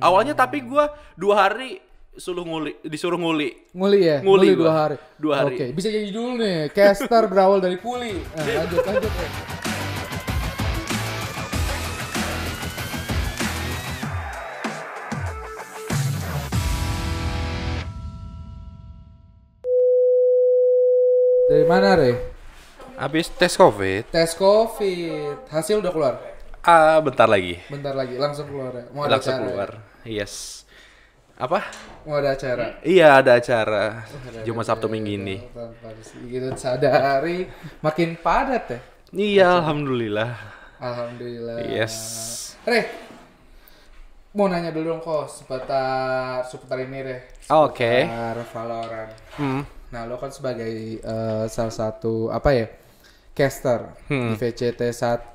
Awalnya tapi gue dua hari suruh nguli, disuruh nguli. Nguli ya? Nguli, nguli dua hari. Dua hari. Oke, okay. bisa jadi dulu nih. Caster berawal dari kuli. Nah, lanjut, lanjut. Ya. Dari mana, Re? Habis tes COVID. Tes COVID. Hasil udah keluar? uh, bentar lagi. Bentar lagi, langsung keluar ya. Mau langsung acara ya? keluar. Yes. Apa? Mau ada acara. Iya, ada acara. Oh, Jumat Sabtu minggu ini. Gitu sadari makin padat ya. Iya, alhamdulillah. Alhamdulillah. Yes. Re, mau nanya dulu dong kok seputar seputar ini deh. Oke. Okay. Valorant. Hmm. Nah, lo kan sebagai uh, salah satu apa ya? caster hmm. di VCT 1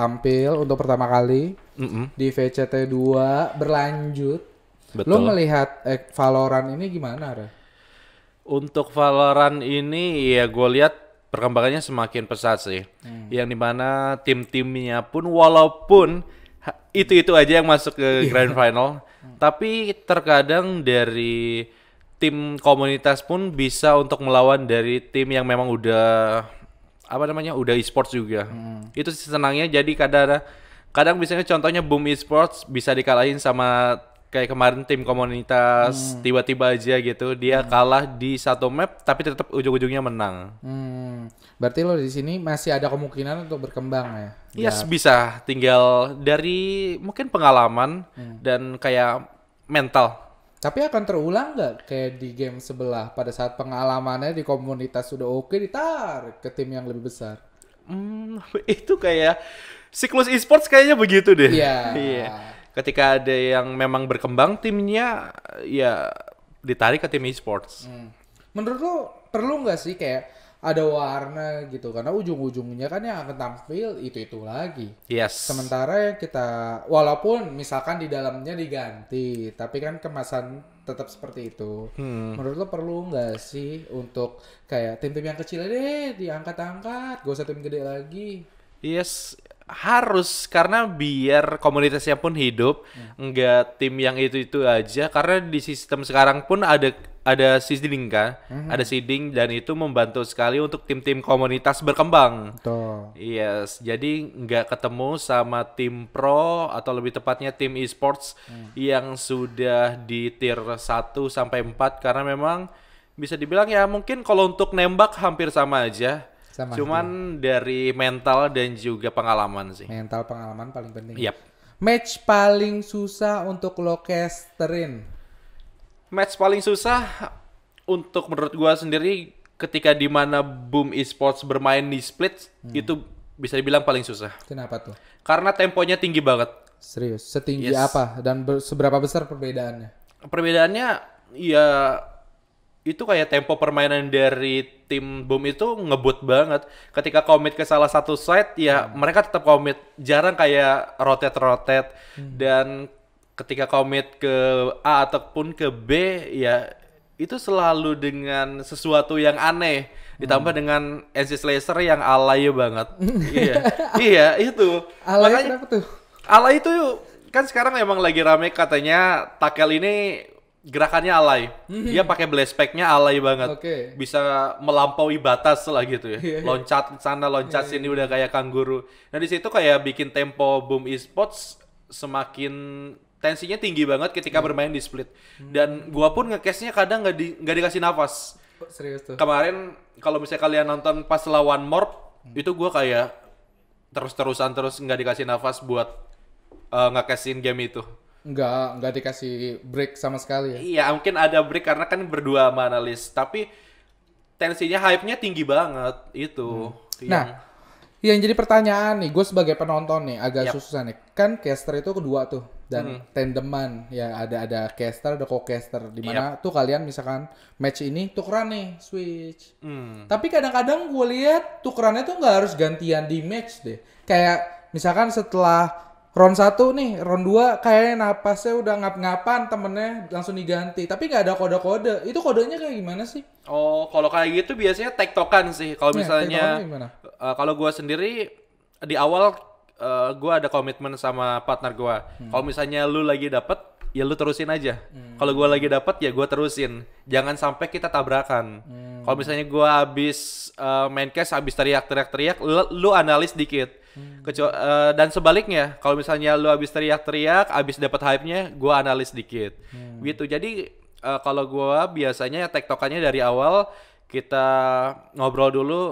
tampil untuk pertama kali mm -hmm. di VCT 2 berlanjut. Betul. Lo melihat eh, Valorant ini gimana, Re? Untuk Valorant ini ya gue lihat perkembangannya semakin pesat sih. Hmm. Yang dimana tim-timnya pun walaupun itu-itu aja yang masuk ke iya. grand final, hmm. tapi terkadang dari tim komunitas pun bisa untuk melawan dari tim yang memang udah apa namanya udah e-sports juga hmm. itu sih senangnya jadi kadang kadang misalnya contohnya boom e-sports bisa dikalahin sama kayak kemarin tim komunitas hmm. tiba-tiba aja gitu dia hmm. kalah di satu map tapi tetap ujung-ujungnya menang. Hmm. Berarti lo di sini masih ada kemungkinan untuk berkembang ya? Yes bisa, tinggal dari mungkin pengalaman hmm. dan kayak mental tapi akan terulang nggak kayak di game sebelah pada saat pengalamannya di komunitas sudah oke ditarik ke tim yang lebih besar? Hmm, itu kayak siklus esports kayaknya begitu deh. Iya. Yeah. yeah. Ketika ada yang memang berkembang timnya, ya ditarik ke tim esports. Hmm. Menurut lo perlu nggak sih kayak ada warna gitu karena ujung-ujungnya kan yang akan tampil itu-itu lagi. Yes. Sementara yang kita walaupun misalkan di dalamnya diganti, tapi kan kemasan tetap seperti itu. Hmm. Menurut lo perlu nggak sih untuk kayak tim-tim yang kecil deh diangkat-angkat, gak usah tim gede lagi. Yes, harus karena biar komunitasnya pun hidup hmm. tim yang itu itu aja karena di sistem sekarang pun ada ada seeding kan, mm -hmm. ada seeding dan itu membantu sekali untuk tim-tim komunitas berkembang. Tuh. Yes, jadi nggak ketemu sama tim pro atau lebih tepatnya tim esports mm. yang sudah di tier 1 sampai 4 karena memang bisa dibilang ya mungkin kalau untuk nembak hampir sama aja. Sama. Cuman dari mental dan juga pengalaman sih. Mental pengalaman paling penting. Yap. Match paling susah untuk lo casterin match paling susah untuk menurut gua sendiri ketika di mana Boom Esports bermain di split hmm. itu bisa dibilang paling susah. Kenapa tuh? Karena temponya tinggi banget. Serius, setinggi yes. apa dan seberapa besar perbedaannya? Perbedaannya ya itu kayak tempo permainan dari tim Boom itu ngebut banget. Ketika komit ke salah satu side ya hmm. mereka tetap komit. Jarang kayak rotate-rotate hmm. dan ketika komit ke A ataupun ke B ya itu selalu dengan sesuatu yang aneh ditambah hmm. dengan NC Slasher yang alay banget. iya. Iya, itu. Alay Makanya, kenapa tuh? Alay itu kan sekarang emang lagi rame katanya Takel ini gerakannya alay. Hmm. Dia pakai blastpacknya alay banget. Okay. Bisa melampaui batas lah gitu ya. Iya. loncat sana, loncat iya, sini iya. udah kayak kangguru Nah, di situ kayak bikin tempo boom esports semakin tensinya tinggi banget ketika hmm. bermain di split. Dan hmm. gua pun ngecase-nya kadang nggak di nggak dikasih nafas. Oh, serius tuh. Kemarin kalau misalnya kalian nonton pas lawan Morp hmm. itu gua kayak terus-terusan terus nggak dikasih nafas buat uh, ngecase-in game itu. Nggak, nggak dikasih break sama sekali ya? Iya, mungkin ada break karena kan berdua sama analis. Tapi tensinya hype-nya tinggi banget itu. Hmm. Iya. Nah, yang jadi pertanyaan nih, gue sebagai penonton nih agak yep. susah nih. Kan caster itu kedua tuh dan hmm. tandeman ya ada ada caster ada co-caster di mana yep. tuh kalian misalkan match ini tukeran nih switch. Hmm. Tapi kadang-kadang gue lihat tukerannya tuh nggak harus gantian di match deh. Kayak misalkan setelah round satu nih, round dua kayaknya napasnya udah ngap-ngapan temennya langsung diganti. Tapi nggak ada kode-kode. Itu kodenya kayak gimana sih? Oh, kalau kayak gitu biasanya tektokan sih. Kalau iya, misalnya yeah, uh, kalau gue sendiri di awal uh, gua ada komitmen sama partner gue. Hmm. Kalau misalnya lu lagi dapet ya lu terusin aja. Hmm. Kalau gue lagi dapat ya gue terusin. Jangan sampai kita tabrakan. Hmm. Kalau misalnya gue habis uh, main case habis teriak-teriak-teriak, lu, lu analis dikit. Hmm. Kecu uh, eh, dan sebaliknya, kalau misalnya lu habis teriak-teriak, habis dapat hype-nya, gue analis dikit. Hmm. Gitu. Jadi uh, kalau gue biasanya ya tektokannya dari awal kita ngobrol dulu,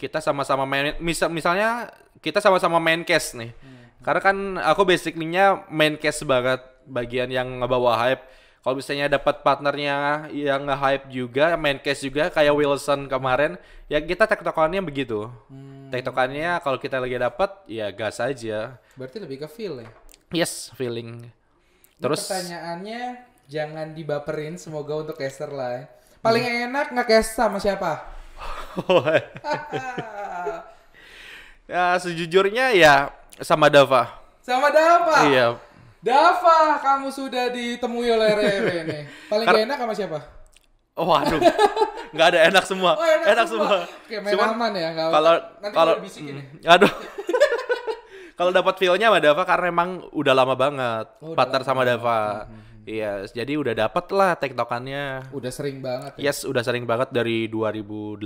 kita sama-sama main. Misal, misalnya kita sama-sama main case nih. Hmm. Karena kan aku basicnya main case banget bagian yang ngebawa hype kalau misalnya dapat partnernya yang nge-hype juga, main case juga kayak Wilson kemarin, ya kita tektokannya begitu. Hmm. Tektokannya kalau kita lagi dapat ya gas aja. Berarti lebih ke feel ya? Yes, feeling. Terus Ini pertanyaannya jangan dibaperin semoga untuk caster lah. Ya. Paling hmm. enak nggak caster sama siapa? ya sejujurnya ya sama Dava. Sama Dava. Iya, Dava, kamu sudah ditemui oleh Rere nih. Paling gak enak sama siapa? Oh, aduh, nggak ada enak semua. Oh, enak, enak semua. semua. Oke, main Cuman, aman ya. kalau nanti kalau bisikin ya. hmm, Aduh. kalau dapat feel-nya sama Dava karena emang udah lama banget oh, partner sama Dava. Iya, jadi udah dapet lah tektokannya. Udah sering banget. Ya? Yes, udah sering banget dari 2018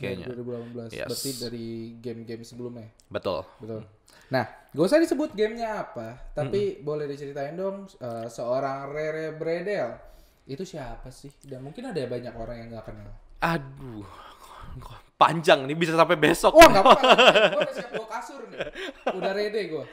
kayaknya. 2018. Yes. Berarti dari game-game sebelumnya. Betul. Betul. Nah, Gak usah disebut gamenya apa, tapi mm -mm. boleh diceritain dong uh, seorang Rere Bredel itu siapa sih? Dan mungkin ada banyak orang yang nggak kenal. Aduh, panjang nih bisa sampai besok. Oh nggak apa-apa, gue siap bawa kasur nih, udah ready gue.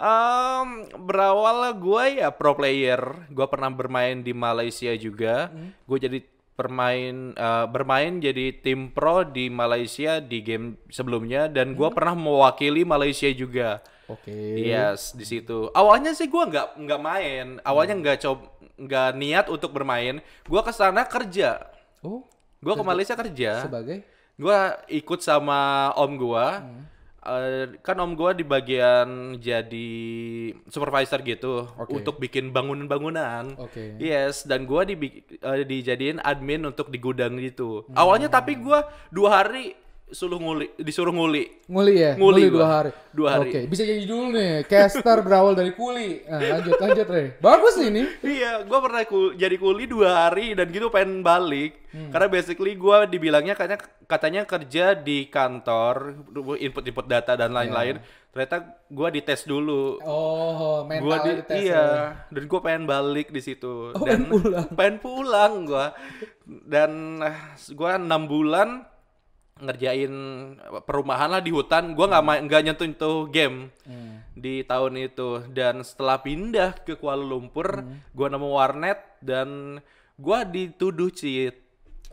Um, berawal gue ya pro player, gue pernah bermain di Malaysia juga, hmm. gue jadi bermain uh, eh, bermain jadi tim pro di Malaysia di game sebelumnya dan gue hmm. pernah mewakili Malaysia juga. Oke. Okay. Yes, di situ. Awalnya sih gue nggak nggak main. Awalnya hmm. nggak hmm. coba nggak niat untuk bermain. Gue sana kerja. Oh. Gue ke Malaysia kerja. Sebagai? Gue ikut sama om gue. Hmm. Uh, kan om gue di bagian jadi supervisor gitu okay. untuk bikin bangunan-bangunan. Oke. Okay. Yes, dan gue di uh, eh, dijadiin admin untuk di gudang gitu. Hmm. Awalnya tapi gue dua hari suruh nguli disuruh nguli nguli ya nguli, dua hari dua hari oke okay. bisa jadi dulu nih caster berawal dari kuli nah, lanjut lanjut re bagus nih ini iya gue pernah kul jadi kuli dua hari dan gitu pengen balik hmm. karena basically gue dibilangnya katanya katanya kerja di kantor input input data dan lain-lain yeah. ternyata gue dites dulu oh mental gua di, dites iya ya. dan gue pengen balik di situ oh, dan pengen pulang pengen pulang gue dan eh, gue enam bulan ngerjain perumahan lah di hutan gue nggak main nggak nyentuh nyentuh game hmm. di tahun itu dan setelah pindah ke Kuala Lumpur hmm. gue nemu warnet dan gue dituduh cheat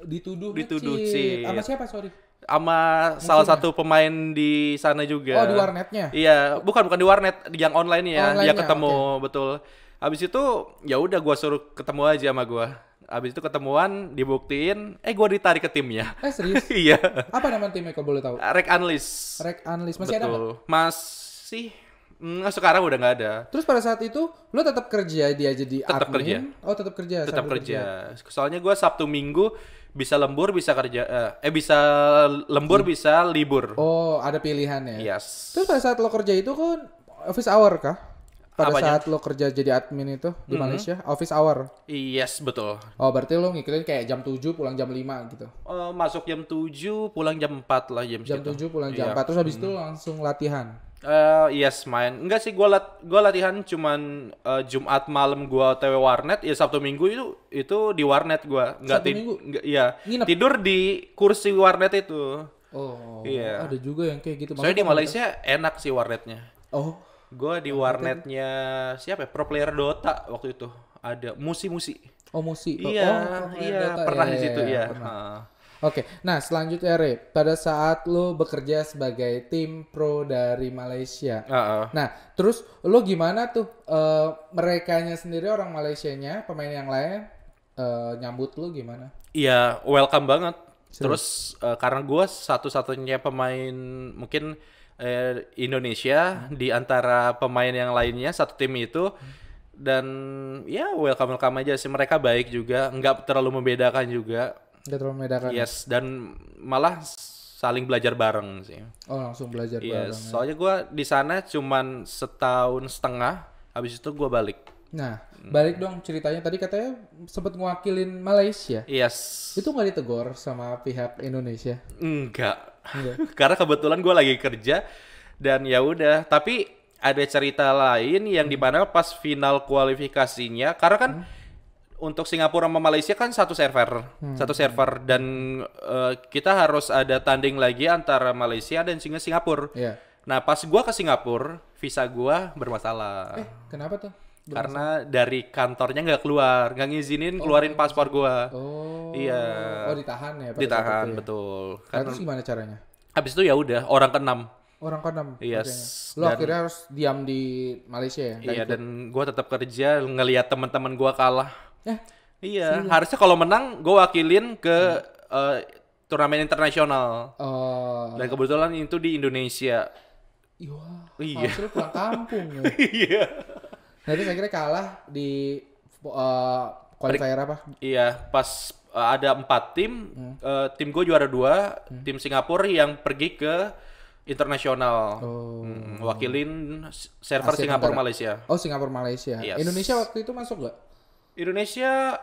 dituduh dituduh cheat sama siapa sorry sama salah satu pemain di sana juga oh di warnetnya iya bukan bukan di warnet yang online ya dia ketemu okay. betul Habis itu ya udah gua suruh ketemu aja sama gua. Habis itu ketemuan, dibuktiin, eh gua ditarik ke timnya. Eh serius? iya. Apa nama timnya kalau boleh tahu? Rek Anlis. Rek Anlis masih Betul. ada Masih. Nah, sekarang udah nggak ada. Terus pada saat itu lo tetap kerja dia jadi tetap admin? kerja. Oh tetap kerja. Tetap kerja. kerja. Soalnya gue Sabtu Minggu bisa lembur bisa kerja eh, eh bisa lembur hmm. bisa libur. Oh ada pilihannya. Yes. Terus pada saat lo kerja itu kan office hour kah? pada Apanya? saat lo kerja jadi admin itu di mm -hmm. Malaysia office hour. Yes, betul. Oh, berarti lo ngikutin kayak jam 7 pulang jam 5 gitu. Uh, masuk jam 7 pulang jam 4 lah jam Jam gitu. 7 pulang jam yeah. Iya. 4 terus habis hmm. itu mm-hmm. langsung latihan. Uh, yes main. Enggak sih gua lat gua latihan cuman uh, Jumat malam gua TW warnet, ya Sabtu Minggu itu itu di warnet gua. Enggak Sabtu Minggu. Enggak, iya. Nginep. Tidur di kursi warnet itu. Oh. Iya. Ada juga yang kayak gitu. Maksudnya Soalnya di Malaysia enak sih warnetnya. Oh. Gue di oh, warnetnya siapa ya? Pro Player Dota waktu itu. Ada musi-musi. Oh, musi. Oh, iya, oh, iya, Dota. pernah ya, di situ ya. ya. Oke, okay. nah selanjutnya Re, pada saat lo bekerja sebagai tim pro dari Malaysia, uh -uh. nah terus lo gimana tuh uh, merekanya sendiri orang Malaysianya, pemain yang lain uh, nyambut lo gimana? Iya, welcome banget Terus uh, karena gue satu-satunya pemain mungkin eh, Indonesia hmm. di antara pemain yang lainnya satu tim itu hmm. dan ya welcome welcome aja sih mereka baik juga nggak terlalu membedakan juga nggak terlalu membedakan yes dan malah saling belajar bareng sih oh langsung belajar yes, bareng ya? soalnya gue di sana cuman setahun setengah habis itu gue balik nah Hmm. Balik dong ceritanya tadi katanya sempat ngewakilin Malaysia. Yes. Itu nggak ditegor sama pihak Indonesia? Enggak. Karena kebetulan gue lagi kerja dan ya udah. Tapi ada cerita lain yang hmm. dimana pas final kualifikasinya, karena kan hmm untuk Singapura sama Malaysia kan satu server, hmm. satu server dan uh, kita harus ada tanding lagi antara Malaysia dan Singapura. Yeah. Nah, pas gue ke Singapura, visa gue bermasalah. Eh, kenapa tuh? karena dari kantornya nggak keluar nggak ngizinin oh, keluarin paspor gua oh iya oh ditahan ya ditahan ya? betul kan terus gimana caranya habis itu ya udah orang keenam orang keenam yes lo dan, akhirnya harus diam di Malaysia ya iya dan gua tetap kerja ngelihat teman-teman gua kalah eh, iya sila. harusnya kalau menang gua wakilin ke hmm. uh, turnamen internasional oh. dan kebetulan itu di Indonesia Iya. iya. pulang kampung ya? Iya nah terus akhirnya kalah di uh, qualifier apa iya pas uh, ada empat tim hmm. uh, tim gue juara dua hmm. tim Singapura yang pergi ke internasional oh. Hmm, wakilin server Asia Singapura Malaysia oh Singapura Malaysia yes. Indonesia waktu itu masuk gak Indonesia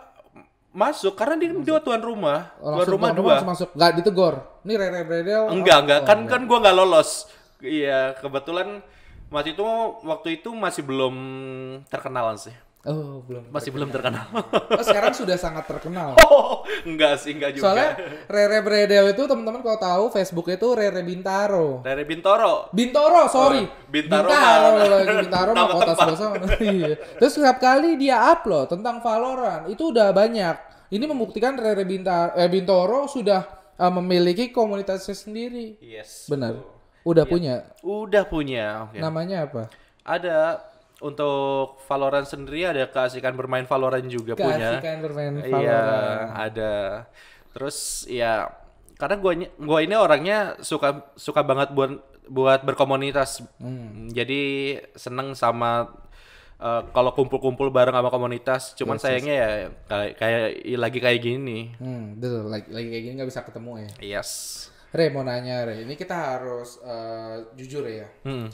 masuk karena dia, masuk. tuan rumah oh, tuan rumah dua masuk nggak ditegor ini Rere Bredel enggak oh, enggak kan enggak. kan gue nggak lolos iya kebetulan Waktu itu waktu itu masih belum terkenal sih. Oh, belum. Masih terkenal. belum terkenal. Oh, sekarang sudah sangat terkenal. Oh, enggak sih, enggak juga. Soalnya Rere Bredel itu teman-teman kalau tahu Facebook itu Rere Bintaro. Rere Bintoro. Bintoro, sorry. Oh, Bintaro. Bintaro lagi Bintaro mah kota sebelah iya. Terus setiap kali dia upload tentang Valorant itu udah banyak. Ini membuktikan Rere Bintaro, eh, Bintoro sudah uh, memiliki komunitasnya sendiri. Yes. Benar. Udah ya. punya. Udah punya. Okay. Namanya apa? Ada untuk Valorant sendiri ada keasikan bermain Valorant juga keasikan punya. Keasikan bermain iya, Valorant. Iya, ada. Terus ya karena gue gua ini orangnya suka suka banget buat buat berkomunitas. Hmm. Jadi seneng sama Uh, kalau kumpul-kumpul bareng sama komunitas, cuman yes, sayangnya ya kayak, kayak lagi kayak gini. Hmm, betul. Lagi, lagi kayak gini nggak bisa ketemu ya. Yes. Re mau nanya Re, ini kita harus uh, jujur ya. Hmm.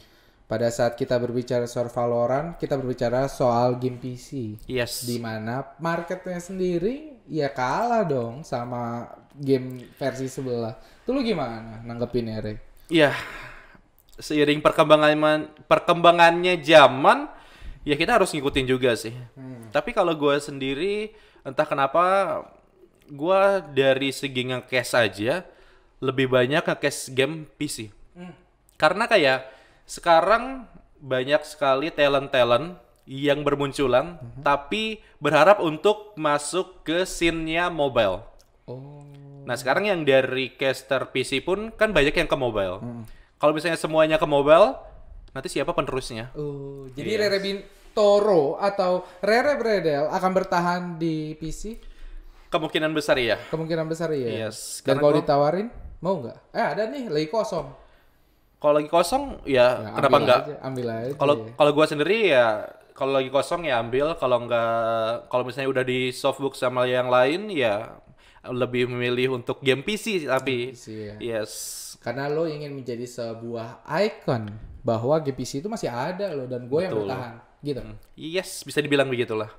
Pada saat kita berbicara soal Valorant, kita berbicara soal game PC. Yes. Di mana marketnya sendiri ya kalah dong sama game versi sebelah. Tuh lu gimana nanggepinnya Re? Iya. Seiring perkembangan perkembangannya zaman, ya kita harus ngikutin juga sih. Hmm. Tapi kalau gue sendiri entah kenapa gue dari segi nge-cash aja lebih banyak ke cash game PC. Hmm. Karena kayak sekarang banyak sekali talent-talent yang bermunculan hmm. tapi berharap untuk masuk ke scene-nya mobile. Oh. Nah, sekarang yang dari caster PC pun kan banyak yang ke mobile. Hmm. Kalau misalnya semuanya ke mobile, nanti siapa penerusnya? Uh, jadi yes. Iya. Rere Bintoro atau Rere Bredel akan bertahan di PC? Kemungkinan besar ya. Kemungkinan besar ya. Yes. Dan kalau ditawarin? Mau nggak? Eh ada nih lagi kosong. Kalau lagi kosong ya, ya kenapa nggak? Ambil aja. Kalau kalau gue sendiri ya kalau lagi kosong ya ambil. Kalau nggak kalau misalnya udah di softbook sama yang lain ya lebih memilih untuk game PC tapi PC, ya. yes karena lo ingin menjadi sebuah icon bahwa game PC itu masih ada lo dan gue yang bertahan gitu yes bisa dibilang begitulah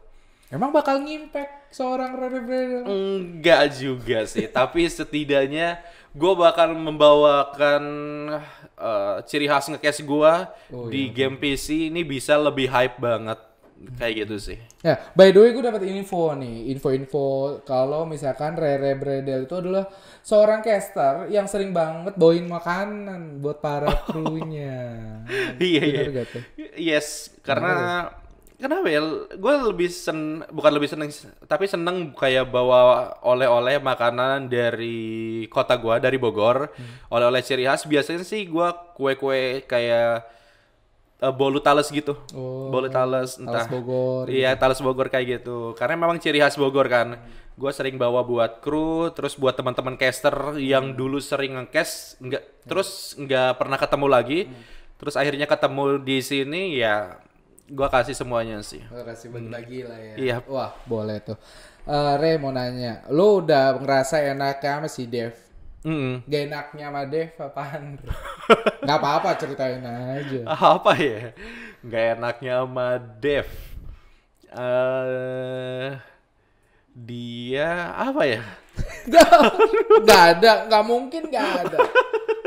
Emang bakal ngimpact seorang Rory Enggak juga sih, tapi setidaknya gue bakal membawakan uh, ciri khas ngecast gue oh, di iya. game PC ini bisa lebih hype banget kayak gitu sih. Ya, yeah. by the way gue dapat info nih, info-info kalau misalkan Rere Bredel itu adalah seorang caster yang sering banget bawain makanan buat para krunya. Iya, iya. Yes, karena kenapa ya gue lebih sen bukan lebih seneng tapi seneng kayak bawa oleh-oleh makanan dari kota gue dari Bogor hmm. oleh-oleh ciri khas biasanya sih gue kue-kue kayak uh, bolu talas gitu oh, bolu talas entah talas Bogor iya gitu. talas Bogor kayak gitu karena memang ciri khas Bogor kan gue sering bawa buat kru terus buat teman-teman caster yang hmm. dulu sering ngecast nggak hmm. terus nggak pernah ketemu lagi hmm. terus akhirnya ketemu di sini ya Gua kasih semuanya sih. Gua kasih bagi-bagi hmm. lah ya. Iya. Wah, boleh tuh. Uh, eh, Re mau nanya, Lu udah ngerasa enaknya sama si Dev? Mm -hmm. Gak enaknya sama Dev apaan? Gak apa-apa ceritain aja. Apa ya? Gak enaknya sama Dev. Uh, dia apa ya? gak ada, gak mungkin gak ada.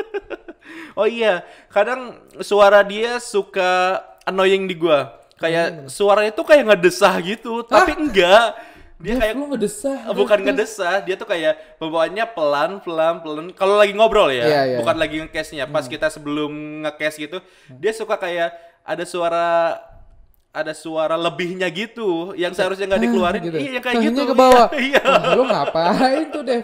oh iya, kadang suara dia suka annoying di gue kayak hmm. suaranya tuh kayak ngedesah gitu Hah? tapi enggak dia kayak lu ngedesah bukan Jeff. ngedesah dia tuh kayak pembawaannya pelan pelan pelan kalau lagi ngobrol ya yeah, yeah, bukan yeah. lagi nya. pas hmm. kita sebelum ngecase gitu hmm. dia suka kayak ada suara ada suara lebihnya gitu yang seharusnya nggak dikeluarin gitu. iya kayak Tahinya gitu ke bawah iya, iya. Oh, lu ngapain tuh deh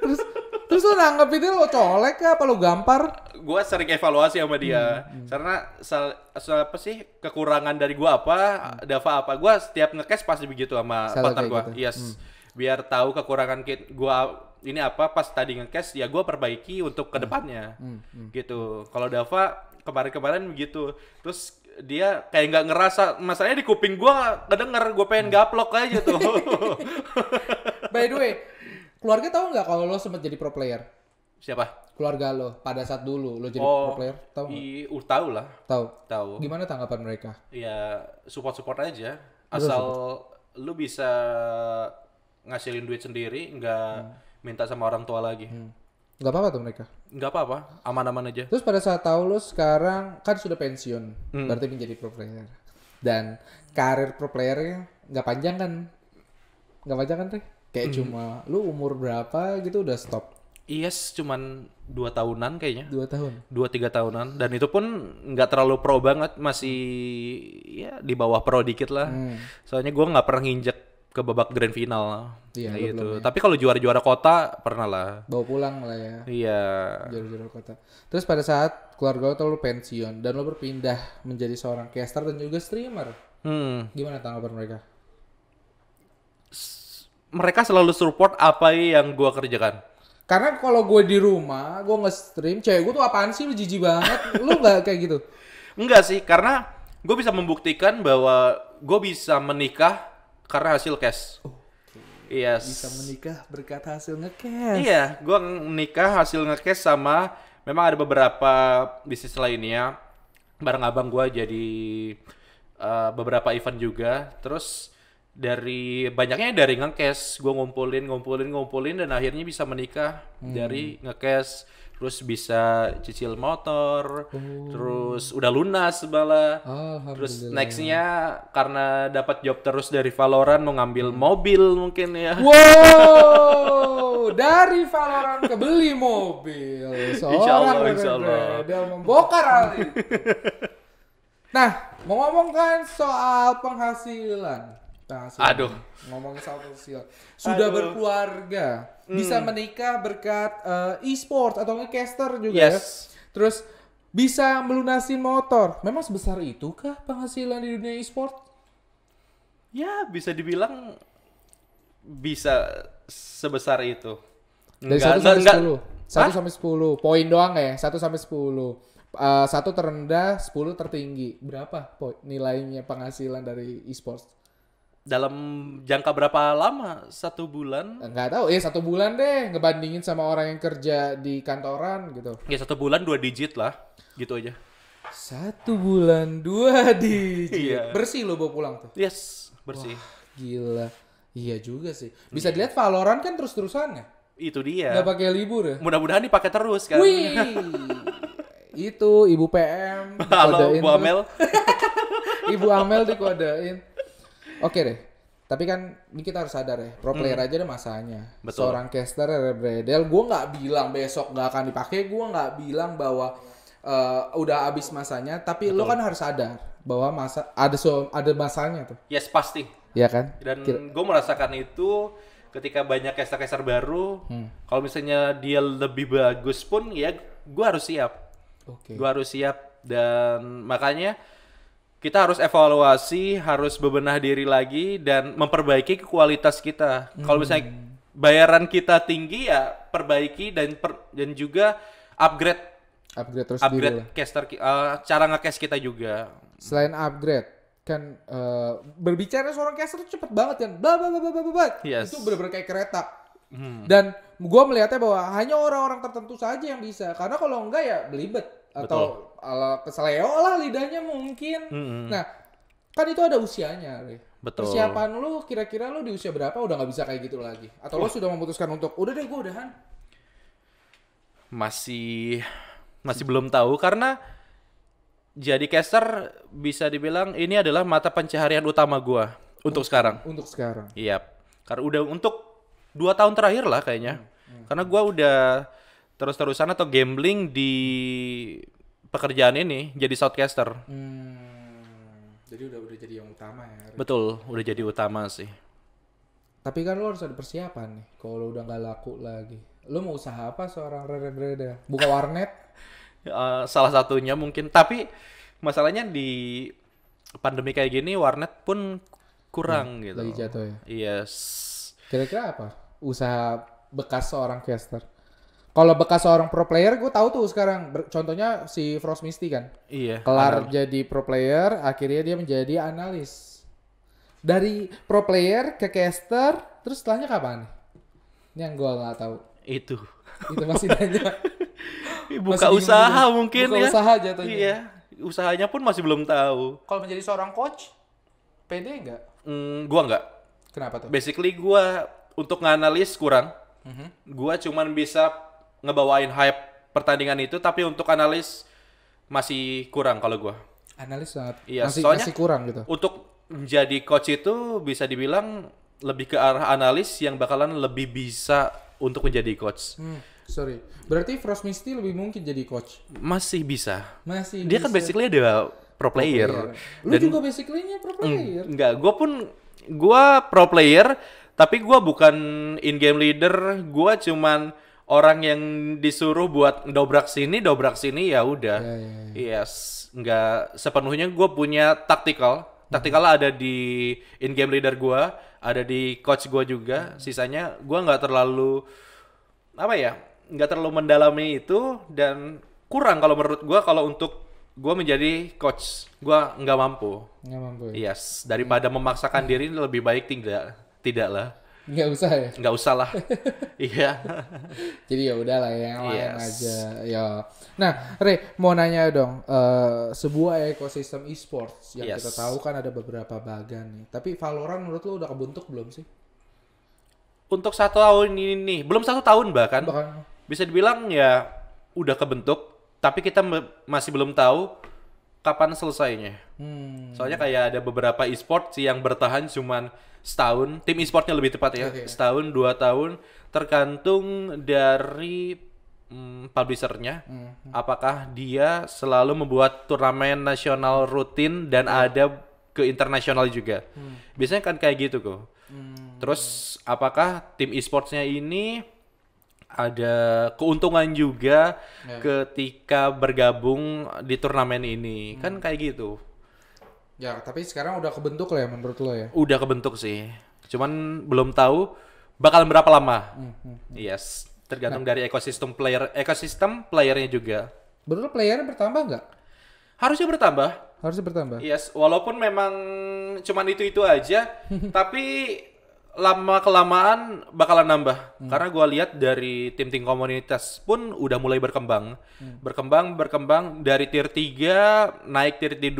terus Terus lo nanggep itu lo colek ya, apa lo gampar? Gua sering evaluasi sama dia. Hmm. hmm. Karena sal, sal, apa sih kekurangan dari gua apa, hmm. Dava apa. Gua setiap ngekes pasti begitu sama partner gua. Gitu. Yes. Hmm. Biar tahu kekurangan kit gua ini apa pas tadi ngekes ya gua perbaiki untuk kedepannya. Hmm. hmm. Hmm. Gitu. Kalau Dava kemarin-kemarin begitu. Terus dia kayak nggak ngerasa masalahnya di kuping gua kedenger gue pengen hmm. gaplok aja tuh by the way keluarga tahu nggak kalau lo sempat jadi pro player? Siapa? Keluarga lo pada saat dulu lo jadi oh, pro player, tahu nggak? Uh, tahu lah. Tahu. Tahu. Gimana tanggapan mereka? Ya support-support aja. Asal lo bisa ngasilin duit sendiri, nggak hmm. minta sama orang tua lagi. Hmm. Gak apa-apa tuh mereka? Gak apa-apa, aman-aman aja. Terus pada saat tahu lo sekarang kan sudah pensiun, hmm. berarti menjadi pro player. Dan karir pro playernya gak panjang kan? Gak panjang kan, Teh? Kayak hmm. cuma lu umur berapa gitu udah stop. Yes, iya cuman dua tahunan kayaknya. Dua tahun. Dua tiga tahunan dan itu pun nggak terlalu pro banget, masih ya di bawah pro dikit lah. Hmm. Soalnya gue nggak pernah nginjek ke babak grand final. Iya nah, gitu. Ya. Tapi kalau juara-juara kota pernah lah. Bawa pulang lah ya. Iya. Juara-juara kota. Terus pada saat keluarga lo terlalu pensiun dan lo berpindah menjadi seorang caster dan juga streamer. Hmm. Gimana tanggapan mereka? mereka selalu support apa yang gue kerjakan. Karena kalau gue di rumah, gue nge-stream, cewek gue tuh apaan sih lu jijik banget, lu nggak kayak gitu? Enggak sih, karena gue bisa membuktikan bahwa gue bisa menikah karena hasil cash. Oh. Yes. Bisa menikah berkat hasil ngecash. Iya, gue menikah hasil ngecash sama memang ada beberapa bisnis lainnya. Bareng abang gue jadi uh, beberapa event juga. Terus dari banyaknya ya dari ngekes gue ngumpulin ngumpulin ngumpulin dan akhirnya bisa menikah hmm. dari ngekes terus bisa cicil motor oh. terus udah lunas bala terus nextnya karena dapat job terus dari Valorant mau ngambil hmm. mobil mungkin ya wow dari Valorant beli mobil seorang insya Allah, nah mau ngomong kan soal penghasilan Nah, Aduh. Ngomong soal sosial. Sudah Aduh. berkeluarga, hmm. bisa menikah berkat uh, e-sport atau ngecaster juga ya? yes. ya. Terus bisa melunasi motor. Memang sebesar itu kah penghasilan di dunia e-sport? Ya, bisa dibilang bisa sebesar itu. Enggak, Dari 1 sampai enggak, 10. 1 sampai 10. Poin doang ya, 1 sampai 10 eh, satu terendah, sepuluh tertinggi. Berapa poin nilainya penghasilan dari e-sports? dalam jangka berapa lama? Satu bulan? Nggak tahu. Ya satu bulan deh. Ngebandingin sama orang yang kerja di kantoran gitu. Ya satu bulan dua digit lah. Gitu aja. Satu bulan dua digit. iya. Bersih lo bawa pulang tuh? Yes, bersih. Wah, gila. Iya juga sih. Bisa iya. dilihat Valorant kan terus-terusan ya? Itu dia. Nggak pakai libur ya? Mudah-mudahan dipakai terus kan. Wih. itu Ibu PM. Halo ibu Amel. Ibu Amel dikodain Oke deh. Tapi kan ini kita harus sadar ya, pro player hmm. aja ada masanya. Betul. Seorang caster Bredel, gue nggak bilang besok nggak akan dipakai, gue nggak bilang bahwa uh, udah habis masanya. Tapi Betul. lo kan harus sadar bahwa masa ada so, ada masanya tuh. Yes pasti. Ya kan. Dan gue merasakan itu ketika banyak caster-caster baru, hmm. kalau misalnya dia lebih bagus pun ya gue harus siap. Oke. Okay. Gue harus siap dan makanya kita harus evaluasi, harus bebenah diri lagi dan memperbaiki kualitas kita. Hmm. Kalau misalnya bayaran kita tinggi ya perbaiki dan per, dan juga upgrade upgrade terus upgrade caster uh, cara nge kita juga. Selain upgrade kan uh, berbicara seorang caster itu cepet banget kan bla bla bla bla bla yes. itu bener-bener kayak kereta hmm. dan gue melihatnya bahwa hanya orang-orang tertentu saja yang bisa karena kalau enggak ya belibet atau Betul ala keseleo ya, ya lah lidahnya mungkin. Mm -hmm. Nah, kan itu ada usianya, Betul. Persiapan lu kira-kira lu di usia berapa udah nggak bisa kayak gitu lagi? Atau oh. lu sudah memutuskan untuk udah deh gue udahan? Masih masih belum tahu karena jadi caster bisa dibilang ini adalah mata pencaharian utama gua untuk, sekarang. Untuk sekarang. Iya. Karena udah untuk dua tahun terakhir lah kayaknya. Hmm. Hmm. Karena gua udah terus-terusan atau gambling di pekerjaan ini jadi shoutcaster. Hmm, jadi udah udah jadi yang utama ya. Harus. Betul, udah jadi utama sih. Tapi kan lo harus ada persiapan nih. Kalau udah nggak laku lagi, lo mau usaha apa seorang Reda Reda? Buka warnet? uh, salah satunya mungkin. Tapi masalahnya di pandemi kayak gini warnet pun kurang hmm, gitu. Lagi jatuh ya. Iya. Yes. Kira-kira apa? Usaha bekas seorang caster kalau bekas seorang pro player, gue tahu tuh sekarang. contohnya si Frost Misty kan. Iya. Kelar analis. jadi pro player, akhirnya dia menjadi analis. Dari pro player ke caster, terus setelahnya kapan? Ini yang gue nggak tahu. Itu. Itu masih banyak. Buka masih usaha mungkin Buka ya. usaha jatuhnya. Iya. Usahanya pun masih belum tahu. Kalau menjadi seorang coach, pede nggak? Mm, gua nggak. Kenapa tuh? Basically gue untuk nganalis kurang. Mm -hmm. gue cuman bisa ngebawain hype pertandingan itu tapi untuk analis masih kurang kalau gua analis sangat iya, masih, soalnya masih kurang gitu untuk menjadi coach itu bisa dibilang lebih ke arah analis yang bakalan lebih bisa untuk menjadi coach hmm. Sorry, berarti Frost Misty lebih mungkin jadi coach? Masih bisa. Masih. Dia kan bisa. kan basically dia pro player. Pro player. Lu Dan, juga basically-nya pro player. Enggak, gue pun gue pro player, tapi gue bukan in game leader. Gue cuman orang yang disuruh buat dobrak sini dobrak sini ya udah yeah, yeah, yeah. yes nggak sepenuhnya gue punya taktikal taktikal hmm. ada di in game leader gue ada di coach gue juga hmm. sisanya gue nggak terlalu apa ya nggak terlalu mendalami itu dan kurang kalau menurut gue kalau untuk gue menjadi coach gue nggak mampu nggak mampu ya? yes hmm. daripada memaksakan hmm. diri lebih baik tidak tidaklah Nggak usah ya? Nggak usah lah. iya. Jadi ya udahlah ya, yang yes. aja. Ya. Nah, Re, mau nanya dong, uh, sebuah ekosistem e-sports yang yes. kita tahu kan ada beberapa bagan nih. Tapi Valorant menurut lo udah kebentuk belum sih? Untuk satu tahun ini nih, belum satu tahun bahkan. bahkan. Bisa dibilang ya udah kebentuk, tapi kita masih belum tahu kapan selesainya. Hmm. Soalnya kayak ada beberapa e-sport sih yang bertahan cuman setahun, tim e-sportnya lebih tepat ya, okay. setahun dua tahun, tergantung dari hmm, publishernya, hmm. apakah dia selalu membuat turnamen nasional rutin dan hmm. ada ke internasional juga. Hmm. Biasanya kan kayak gitu kok. Hmm. Terus apakah tim e-sportsnya ini ada keuntungan juga yeah. ketika bergabung di turnamen ini. Hmm. Kan kayak gitu. Ya, tapi sekarang udah kebentuk lah ya menurut lo ya. Udah kebentuk sih. Cuman belum tahu bakal berapa lama. Hmm, hmm, hmm. Yes, tergantung nah. dari ekosistem player ekosistem playernya juga. Betul playernya bertambah nggak? Harusnya bertambah. Harusnya bertambah. Yes, walaupun memang cuman itu-itu aja, tapi lama kelamaan bakalan nambah hmm. karena gue lihat dari tim tim komunitas pun udah mulai berkembang hmm. berkembang berkembang dari tier 3 naik tier 2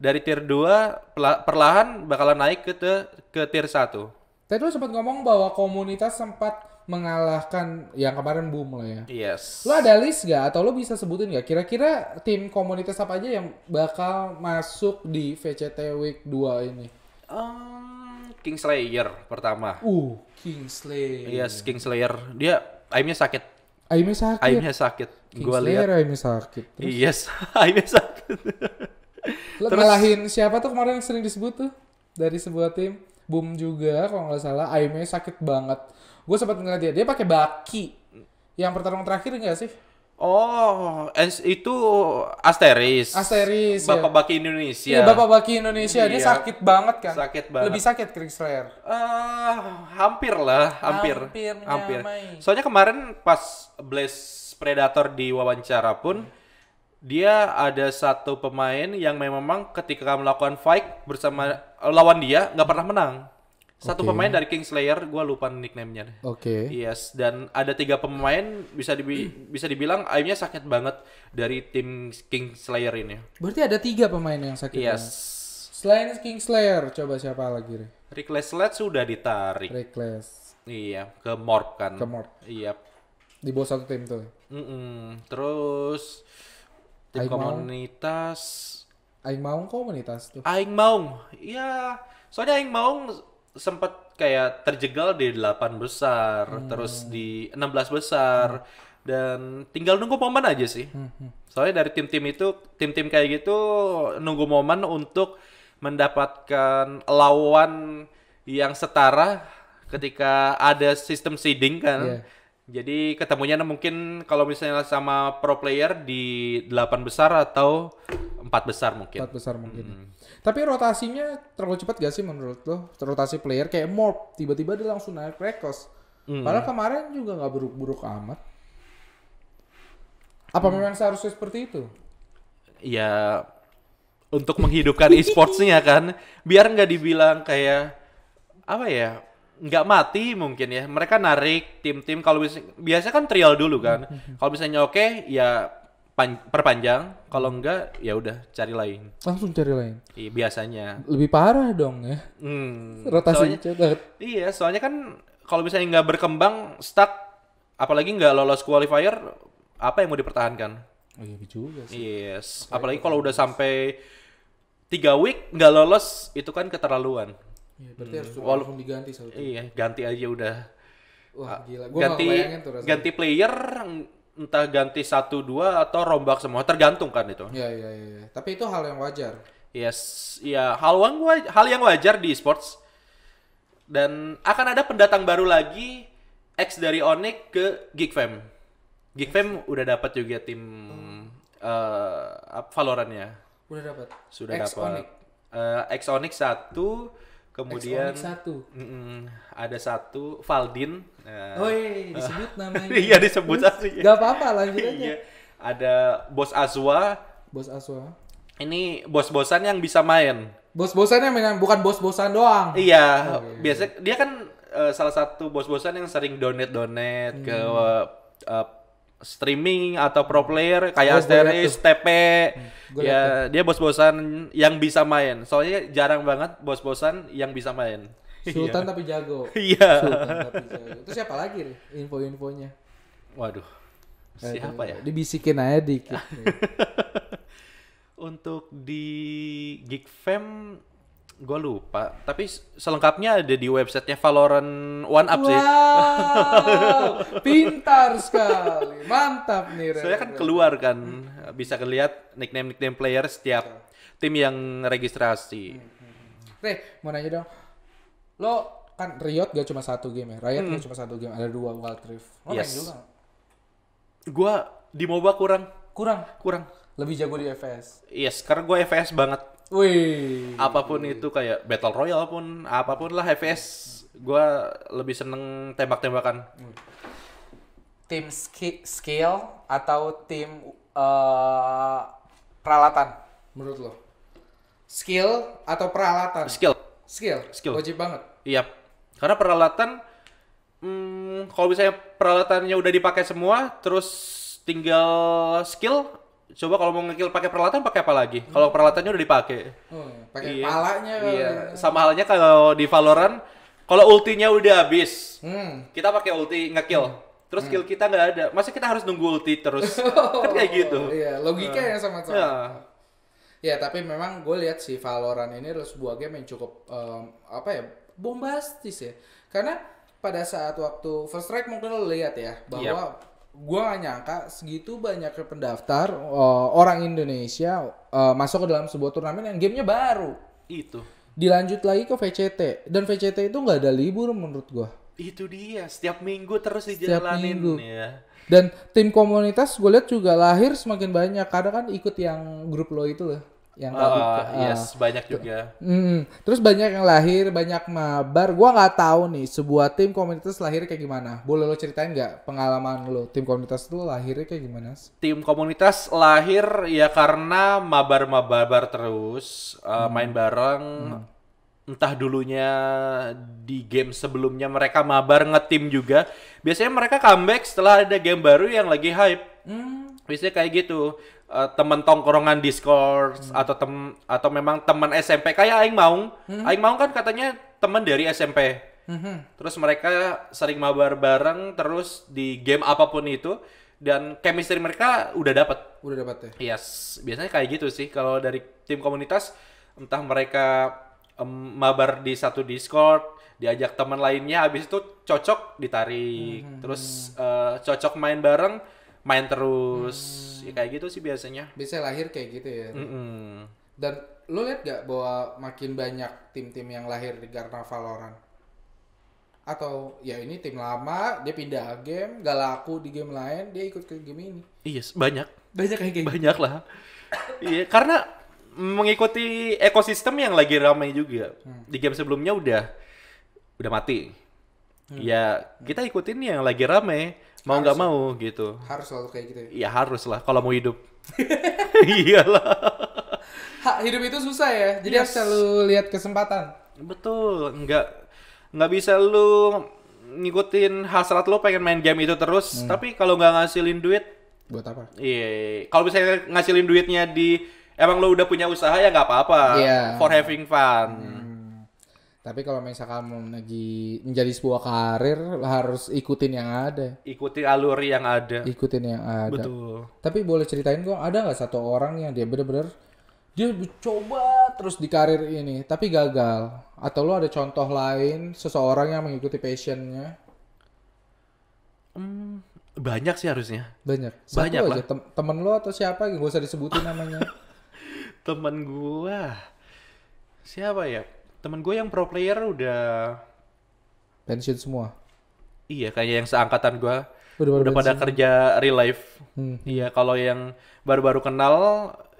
dari tier 2 perlahan bakalan naik ke te, ke tier satu. tadi lu sempat ngomong bahwa komunitas sempat mengalahkan yang kemarin boom lah ya yes Lo ada list gak atau lo bisa sebutin gak kira-kira tim komunitas apa aja yang bakal masuk di VCT Week 2 ini um King Slayer pertama. Uh, Slayer. Iya, yes, Slayer. Dia aimnya sakit. Aimnya sakit. Aimnya sakit. Gua lihat aimnya sakit. Iya, Yes, aimnya sakit. Terus, ngalahin siapa tuh kemarin yang sering disebut tuh dari sebuah tim? Boom juga kalau nggak salah aimnya sakit banget. Gue sempat ngeliat dia, dia pakai baki. Yang pertarungan terakhir enggak sih? Oh, itu Asteris. Asteris. Bapak ya. Baki Indonesia. Iya, Bapak Baki Indonesia. Dia iya. sakit banget kan? Sakit banget. Lebih sakit Chris Rea. Uh, eh, hampir lah, hampir. Hampir, Main. Soalnya kemarin pas Blaze Predator di wawancara pun dia ada satu pemain yang memang ketika melakukan fight bersama lawan dia nggak pernah menang. Satu okay. pemain dari Kingslayer, gue lupa nicknamenya deh. Oke. Okay. Yes, dan ada tiga pemain bisa dibi bisa dibilang akhirnya sakit banget dari tim Kingslayer ini. Berarti ada tiga pemain yang sakit. Ya? Yes. Banget. Selain Kingslayer, coba siapa lagi? Reckless Let sudah ditarik. Reckless. Iya, ke Morp kan. Ke Morp. Iya. Di bawah satu tim tuh. Mm -mm. Terus tim Aing komunitas. Aing Maung komunitas tuh. Aing Maung, iya. Soalnya Aing Maung sempat kayak terjegal di 8 besar, hmm. terus di 16 besar hmm. dan tinggal nunggu momen aja sih. Hmm, hmm. Soalnya dari tim-tim itu, tim-tim kayak gitu nunggu momen untuk mendapatkan lawan yang setara ketika ada sistem seeding kan. Yeah jadi ketemunya mungkin kalau misalnya sama pro player di delapan besar atau empat besar mungkin. Empat besar mungkin. Hmm. Tapi rotasinya terlalu cepat gak sih menurut lo? Rotasi player kayak Morp tiba-tiba dia langsung naik Rekos. Hmm. Padahal kemarin juga nggak buruk-buruk amat. Apa hmm. memang seharusnya seperti itu? Ya untuk menghidupkan e-sportsnya kan, biar nggak dibilang kayak apa ya nggak mati mungkin ya. Mereka narik tim-tim kalau bisa biasa kan trial dulu kan. Mhm. Kalau misalnya oke okay, ya perpanjang, kalau mhm. enggak ya udah cari lain. Langsung cari lain. Iya, biasanya. Lebih parah dong ya. Hmm. Rotasi soalnya, Iya, soalnya kan kalau misalnya nggak berkembang stuck apalagi nggak lolos qualifier apa yang mau dipertahankan? Oh iya juga sih. Yes, apalagi kalau udah sampai tiga week nggak lolos itu kan keterlaluan. Iya, berarti hmm. harus walaupun diganti satu Iya, ganti aja udah. Wah, ah, gila. Gua ganti tuh ganti player entah ganti satu dua atau rombak semua tergantung kan itu. Iya, iya, iya. iya. Tapi itu hal yang wajar. Yes, ya hal yang wajar, hal yang wajar di sports. Dan akan ada pendatang baru lagi X dari Onyx ke Geekfam. Geekfam udah dapat juga tim hmm. Eh, uh, Valorant ya. Udah dapat. Sudah dapat. Uh, X Onyx eh, satu, Kemudian satu. Mm, ada satu Valdin. Uh, nah. oh iya, iya disebut namanya. iya disebut asli. Gak apa-apa lanjut aja. Iya. Ada Bos Azwa. Bos Azwa. Ini bos-bosan yang bisa main. Bos-bosan yang main, bukan bos-bosan doang. Iya, okay. Oh, iya, biasa dia kan uh, salah satu bos-bosan yang sering donate-donate hmm. ke uh, streaming atau pro player oh, kayak Asterix, Asteris, TP hmm, ya dia bos-bosan yang bisa main. Soalnya jarang banget bos-bosan yang bisa main. Sultan iya. tapi jago. Iya. Sultan tapi Terus siapa lagi nih info-infonya? Waduh. Eh, siapa ya? Dibisikin aja dikit. Untuk di Geek Fam Gue lupa, tapi selengkapnya ada di websitenya Valorant One Up sih. pintar sekali, mantap nih. Ren. Saya kan keluar kan, hmm. bisa kelihat nickname nickname player setiap so. tim yang registrasi. Hmm. Re, mau nanya dong, lo kan Riot gak cuma satu game ya, Riot hmm. gak cuma satu game, ada dua Wild Rift. Lo yes. main juga? Gua di MOBA kurang. Kurang? Kurang. Lebih jago di FS. Yes, karena gue FS banget. Wih. Apapun itu kayak battle royale pun, apapun lah FPS, gue lebih seneng tembak-tembakan. Tim skill atau tim uh, peralatan? Menurut lo? Skill atau peralatan? Skill. Skill. Skill. Wajib banget. Iya. Karena peralatan, hmm, kalau misalnya peralatannya udah dipakai semua, terus tinggal skill Coba kalau mau ngekill pakai peralatan pakai apa lagi? Kalau hmm. peralatannya udah dipakai. Hmm, pakai iya. palanya. Iya. Ya. Sama halnya kalau di Valorant, kalau ultinya udah habis, hmm. kita pakai ulti ngekill. Hmm. Terus hmm. kita nggak ada. Masa kita harus nunggu ulti terus? kan kayak gitu. Iya, logika uh. sama-sama. Ya. ya, tapi memang gue lihat si Valorant ini adalah sebuah game yang cukup um, apa ya? bombastis ya. Karena pada saat waktu first strike mungkin lo lihat ya bahwa yep iya gue gak nyangka segitu banyak pendaftar uh, orang Indonesia uh, masuk ke dalam sebuah turnamen yang gamenya baru. Itu. Dilanjut lagi ke VCT dan VCT itu nggak ada libur menurut gue. Itu dia setiap minggu terus dijalanin minggu. ya. Dan tim komunitas gue lihat juga lahir semakin banyak karena kan ikut yang grup lo itu loh yang tadi uh, ah, ah. yes banyak juga mm, terus banyak yang lahir banyak mabar gua nggak tahu nih sebuah tim komunitas lahir kayak gimana boleh lo ceritain nggak pengalaman lo tim komunitas itu lahirnya kayak gimana tim komunitas lahir ya karena mabar mabar terus uh, main bareng hmm entah dulunya di game sebelumnya mereka mabar ngetim juga. Biasanya mereka comeback setelah ada game baru yang lagi hype. Hmm. Biasanya kayak gitu uh, eh, teman tongkrongan Discord hmm. atau tem atau memang teman SMP kayak aing Maung. Hmm. Aing Maung kan katanya teman dari SMP. Hmm. Terus mereka sering mabar bareng terus di game apapun itu dan chemistry mereka udah dapat. Udah dapat ya. Yes, biasanya kayak gitu sih kalau dari tim komunitas entah mereka um, mabar di satu Discord, diajak teman lainnya habis itu cocok ditarik, hmm. hmm terus uh, cocok main bareng main terus hmm. ya kayak gitu sih biasanya bisa lahir kayak gitu ya mm hmm dan lo liat gak bahwa makin banyak tim-tim yang lahir di karena Valorant atau ya ini tim lama dia pindah game gak laku di game lain dia ikut ke game ini yes iya, banyak banyak kayak gitu. banyak lah iya karena mengikuti ekosistem yang lagi ramai juga hmm. di game sebelumnya udah udah mati hmm. ya kita ikutin yang lagi ramai mau nggak mau gitu harus selalu kayak gitu ya, ya harus lah kalau mau hidup iyalah ha, hidup itu susah ya jadi yes. harus selalu lihat kesempatan betul nggak nggak bisa lu ngikutin hasrat lo pengen main game itu terus hmm. tapi kalau nggak ngasilin duit buat apa iya kalau misalnya ngasilin duitnya di emang lo udah punya usaha ya nggak apa-apa yeah. for having fun hmm tapi kalau misalkan mau menjadi, menjadi sebuah karir harus ikutin yang ada. Ikuti alur yang ada. Ikutin yang ada. Betul. Tapi boleh ceritain gue, ada nggak satu orang yang dia bener-bener dia coba terus di karir ini tapi gagal atau lo ada contoh lain seseorang yang mengikuti passionnya? Hmm, banyak sih harusnya. Banyak. Satu banyak aja. lah. Tem temen lo atau siapa? Gak usah disebutin namanya. temen gua siapa ya? temen gue yang pro player udah pensiun semua iya kayaknya yang seangkatan gue udah, udah pada kerja real life hmm. iya kalau yang baru-baru kenal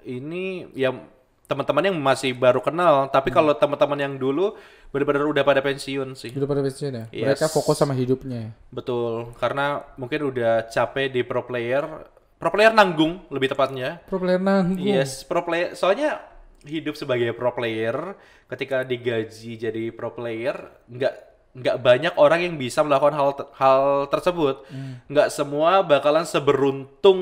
ini yang teman-teman yang masih baru kenal tapi hmm. kalau teman-teman yang dulu benar-benar udah pada pensiun sih udah pada pensiun ya yes. mereka fokus sama hidupnya ya? betul karena mungkin udah capek di pro player pro player nanggung lebih tepatnya pro player nanggung yes pro player soalnya hidup sebagai pro player ketika digaji jadi pro player nggak nggak banyak orang yang bisa melakukan hal hal tersebut hmm. nggak semua bakalan seberuntung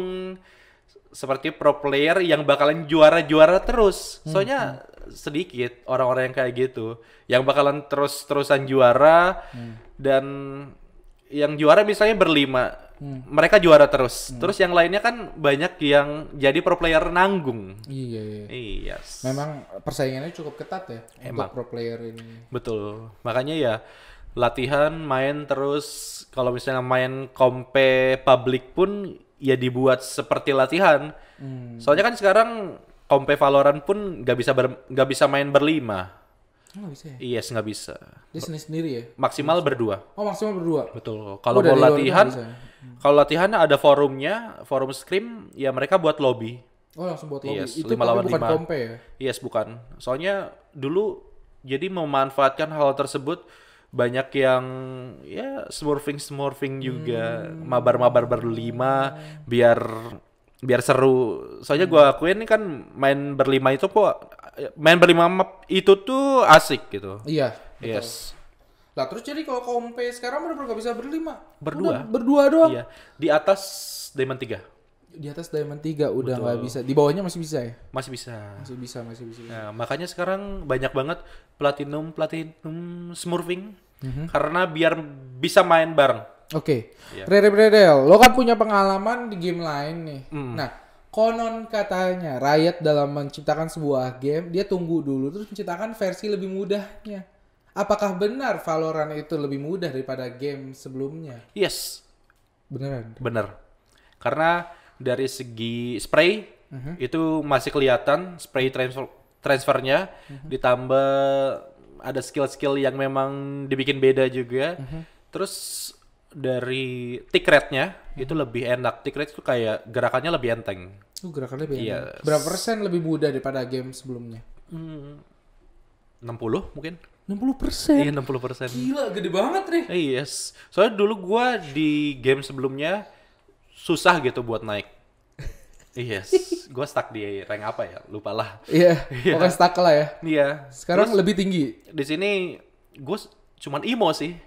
seperti pro player yang bakalan juara-juara terus hmm, soalnya hmm. sedikit orang-orang yang kayak gitu yang bakalan terus-terusan juara hmm. dan yang juara misalnya berlima hmm. mereka juara terus. Hmm. Terus yang lainnya kan banyak yang jadi pro player nanggung. Iya. iya. Yes. Memang persaingannya cukup ketat ya Emang. untuk pro player ini. Betul. Makanya ya latihan main terus kalau misalnya main kompe publik pun ya dibuat seperti latihan. Hmm. Soalnya kan sekarang kompe Valorant pun nggak bisa nggak bisa main berlima. Oh, nggak oh, bisa ya? Yes, nggak bisa. Dia sendiri-sendiri ya? Maksimal berdua. Oh, maksimal berdua? Betul. Kalau oh, mau latihan, kalau latihan ada forumnya, forum scrim ya mereka buat lobby. Oh langsung buat lobby. Yes, itu 5 lawan bukan 5. kompe ya? Yes, bukan. Soalnya dulu jadi memanfaatkan hal tersebut banyak yang ya smurfing smurfing juga hmm. mabar mabar berlima hmm. biar biar seru soalnya hmm. gue akuin ini kan main berlima itu kok main berlima itu tuh asik gitu iya yes lah terus jadi kalau kompe sekarang benar-benar gak bisa berlima. Berdua. Udah, berdua doang. Iya. Di atas diamond 3 di atas diamond 3 udah nggak bisa. Di bawahnya masih bisa ya? Masih bisa. Masih bisa, masih bisa. Nah, makanya sekarang banyak banget platinum, platinum smurfing mm-hmm. karena biar bisa main bareng. Oke. Okay. Iya. Yeah. Rere lo kan punya pengalaman di game lain nih. Mm. Nah, konon katanya Riot dalam menciptakan sebuah game, dia tunggu dulu terus menciptakan versi lebih mudahnya. Apakah benar Valorant itu lebih mudah daripada game sebelumnya? Yes. Beneran? Bener. Karena dari segi spray uh mhm. -huh. itu masih kelihatan spray transfer transfernya uh mhm. -huh. ditambah ada skill-skill yang memang dibikin beda juga. Uh mhm. -huh. Terus dari tick rate-nya uh-huh. itu lebih enak. Tick rate itu kayak gerakannya lebih enteng. Uh, gerakannya lebih yes. enak. Berapa persen lebih mudah daripada game sebelumnya? Hmm, 60 mungkin. 60 persen. Iya 60 persen. Gila gede banget nih. Eh, yes. Soalnya dulu gue di game sebelumnya susah gitu buat naik. Eh, yes, gue stuck di rank apa ya? Lupa lah. Iya, yeah, pokoknya stuck lah ya. Iya. Yeah. Sekarang Terus, lebih tinggi. Di sini gue cuman emo sih,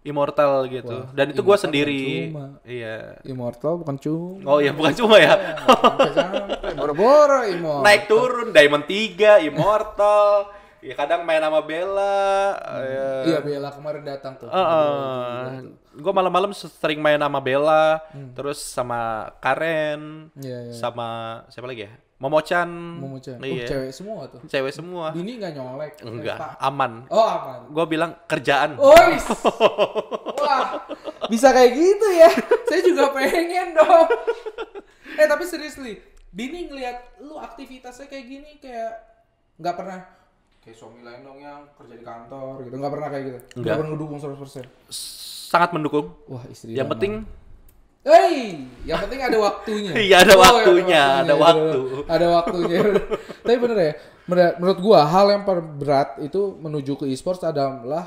immortal gitu. Wah, Dan itu gue sendiri. Cuma. Iya. Immortal bukan cuma. Oh iya, bukan cuma ya. Boro-boro immortal. Naik turun, diamond 3, immortal ya kadang main sama Bella hmm. uh, iya Bella kemarin datang tuh uh, uh, gue malam-malam sering main sama Bella hmm. terus sama Karen yeah, yeah. sama siapa lagi ya Momocan. Momocan. Iya. Uh, cewek semua tuh. Cewek semua. Ini nggak nyolek. Eh, Enggak, aman. Oh, aman. Gue bilang kerjaan. Oh, Wah, bisa kayak gitu ya. Saya juga pengen dong. Eh, tapi seriously, Bini ngeliat lu aktivitasnya kayak gini kayak nggak pernah kayak suami lain dong yang kerja di kantor gitu nggak pernah kayak gitu nggak pernah mendukung 100% sangat mendukung wah istri yang penting Hei, yang penting ada waktunya. Iya ada, oh, ya, waktunya, ada waktunya, ada waktu. Ada waktunya. Tapi bener ya, menurut gua hal yang berat itu menuju ke e-sports adalah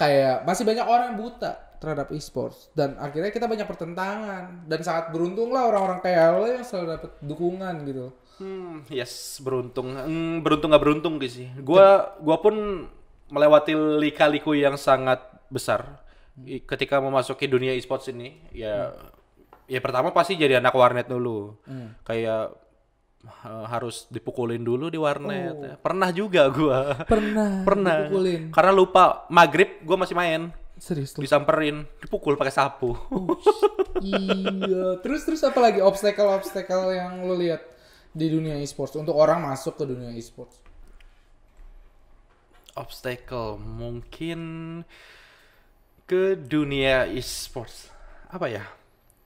kayak masih banyak orang yang buta terhadap e-sports dan akhirnya kita banyak pertentangan dan sangat beruntung lah orang-orang kayak lo yang selalu dapat dukungan gitu Hmm, yes, beruntung. Hmm, beruntung gak beruntung gitu sih. Gua gua pun melewati lika-liku yang sangat besar ketika memasuki dunia esports ini. Ya hmm. ya pertama pasti jadi anak warnet dulu. Hmm. Kayak uh, harus dipukulin dulu di warnet. Oh. Pernah juga gue. Pernah. Pernah. Dipukulin. Karena lupa maghrib gue masih main. Serius tuh. Disamperin, dipukul pakai sapu. Oh, iya. Terus terus apa lagi obstacle obstacle yang lo lihat? di dunia esports untuk orang masuk ke dunia esports? Obstacle mungkin ke dunia esports apa ya?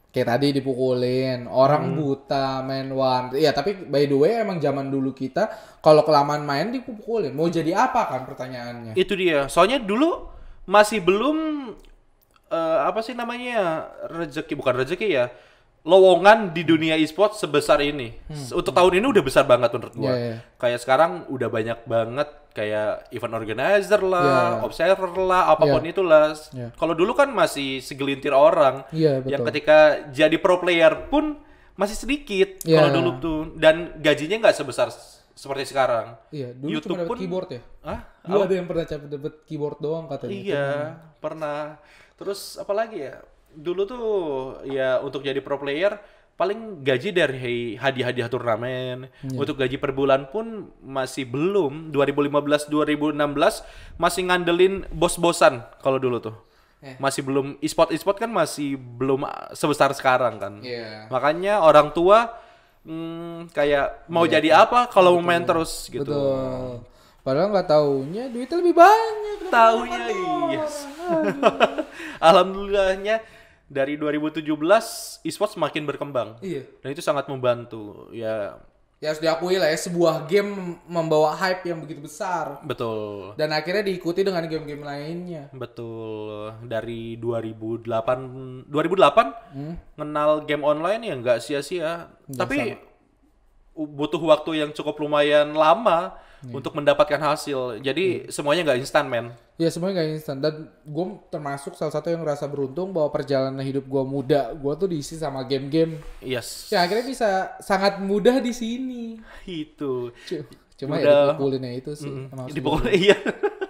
Kayak tadi dipukulin, orang hmm. buta main one. Iya, tapi by the way emang zaman dulu kita kalau kelamaan main dipukulin. Mau jadi apa kan pertanyaannya? Itu dia. Soalnya dulu masih belum uh, apa sih namanya? rezeki bukan rezeki ya lowongan di hmm. dunia e-sport sebesar ini. Hmm. Untuk tahun ini udah besar banget menurut gua. Yeah, yeah. Kayak sekarang udah banyak banget kayak event organizer lah, yeah. observer lah, apapun yeah. itulah. Yeah. Kalau dulu kan masih segelintir orang yeah, betul. yang ketika jadi pro player pun masih sedikit yeah. kalau dulu tuh dan gajinya nggak sebesar seperti sekarang. Iya, dulu YouTube cuma dapat pun... keyboard ya. Hah? Dulu ada yang pernah dapat keyboard doang katanya. Iya, pernah. Terus apalagi ya? dulu tuh ya untuk jadi pro player paling gaji dari hadiah-hadiah turnamen. Yeah. Untuk gaji per bulan pun masih belum 2015 2016 masih ngandelin bos-bosan kalau dulu tuh. Yeah. Masih belum e-sport e-sport kan masih belum ah, sebesar sekarang kan. Yeah. Makanya orang tua hmm, kayak mau yeah. jadi apa kalau mau main terus gitu. Betul. Padahal nggak taunya duitnya lebih banyak. Taunya iya. Alhamdulillahnya dari 2017 e-sports semakin berkembang. Iya. Dan itu sangat membantu. Ya ya harus diakui lah ya sebuah game membawa hype yang begitu besar. Betul. Dan akhirnya diikuti dengan game-game lainnya. Betul. Dari 2008 2008 hmm? kenal game online ya nggak sia-sia. Tapi sama. butuh waktu yang cukup lumayan lama hmm. untuk mendapatkan hasil. Jadi hmm. semuanya nggak instan, men. Ya semuanya gak instan dan gue termasuk salah satu yang ngerasa beruntung bahwa perjalanan hidup gue muda gue tuh diisi sama game-game. Yes. Ya akhirnya bisa sangat mudah di sini. Itu. Cuma Udah. ya dipukulinnya itu sih. Mm -hmm. Dipukul iya.